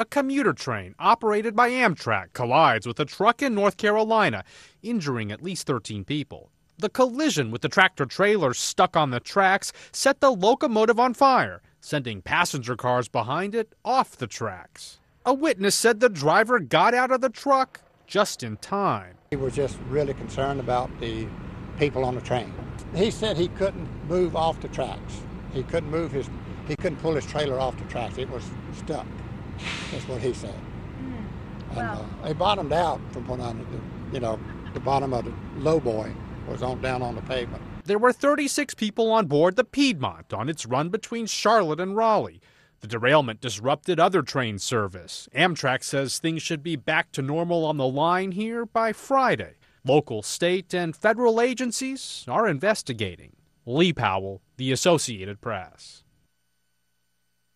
a commuter train operated by Amtrak collides with a truck in North Carolina, injuring at least 13 people. The collision with the tractor trailer stuck on the tracks set the locomotive on fire, sending passenger cars behind it off the tracks. A witness said the driver got out of the truck just in time. He was just really concerned about the people on the train. He said he couldn't move off the tracks. He couldn't move his he couldn't pull his trailer off the tracks. It was stuck. That's what he said. Mm. Wow. uh, they bottomed out from when I, you know, the bottom of the lowboy was on down on the pavement. There were 36 people on board the Piedmont on its run between Charlotte and Raleigh. The derailment disrupted other train service. Amtrak says things should be back to normal on the line here by Friday. Local, state, and federal agencies are investigating. Lee Powell, The Associated Press.